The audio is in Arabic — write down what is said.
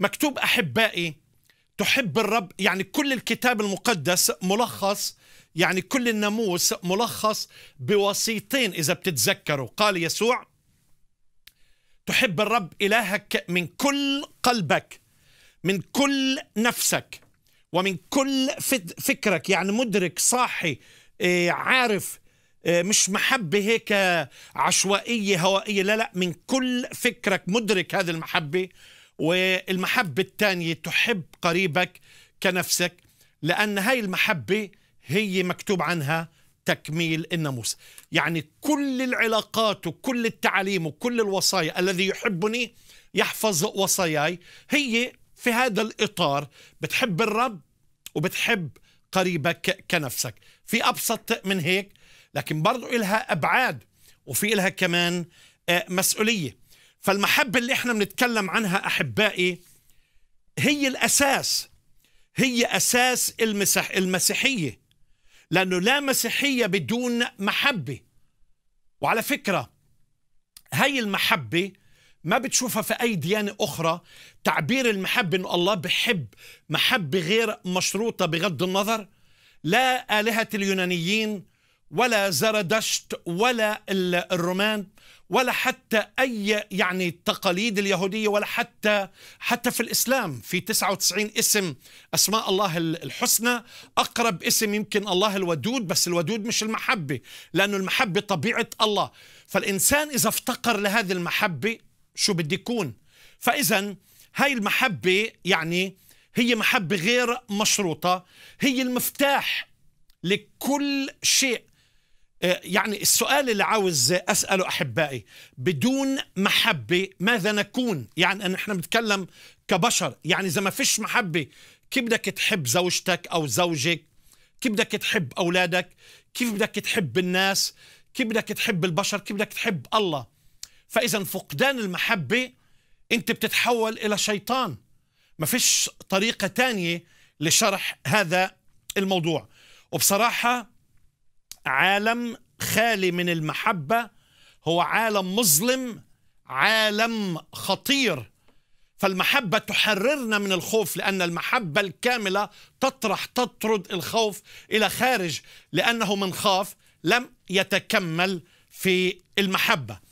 مكتوب أحبائي تحب الرب يعني كل الكتاب المقدس ملخص يعني كل الناموس ملخص بوسيطين إذا بتتذكروا قال يسوع تحب الرب إلهك من كل قلبك من كل نفسك ومن كل فكرك يعني مدرك صاحي آه، عارف آه، مش محبة هيك عشوائية هوائية لا لا من كل فكرك مدرك هذه المحبة والمحبة الثانية تحب قريبك كنفسك لأن هاي المحبة هي مكتوب عنها تكميل الناموس يعني كل العلاقات وكل التعليم وكل الوصايا الذي يحبني يحفظ وصاياي هي في هذا الإطار بتحب الرب وبتحب قريبك كنفسك في أبسط من هيك لكن برضو إلها أبعاد وفي إلها كمان آه، مسؤولية فالمحبة اللي احنا بنتكلم عنها أحبائي هي الأساس هي أساس المسح المسيحية لأنه لا مسيحية بدون محبة وعلى فكرة هاي المحبة ما بتشوفها في أي ديانة أخرى تعبير المحبة أنه الله بحب محبة غير مشروطة بغض النظر لا آلهة اليونانيين ولا زردشت ولا الرومان ولا حتى أي يعني التقاليد اليهودية ولا حتى حتى في الإسلام في 99 اسم أسماء الله الحسنى أقرب اسم يمكن الله الودود بس الودود مش المحبة لأنه المحبة طبيعة الله فالإنسان إذا افتقر لهذه المحبة شو بده يكون فإذا هاي المحبة يعني هي محبة غير مشروطة هي المفتاح لكل شيء آه، يعني السؤال اللي عاوز أسأله أحبائي بدون محبة ماذا نكون يعني احنا بنتكلم كبشر يعني إذا ما فيش محبة كيف بدك تحب زوجتك أو زوجك كيف بدك تحب أولادك كيف بدك تحب الناس كيف بدك تحب البشر كيف بدك تحب الله فإذا فقدان المحبة أنت بتتحول إلى شيطان ما فيش طريقة تانية لشرح هذا الموضوع وبصراحة عالم خالي من المحبه هو عالم مظلم عالم خطير فالمحبة تحررنا من الخوف لأن المحبة الكاملة تطرح تطرد الخوف إلى خارج لأنه من خاف لم يتكمل في المحبة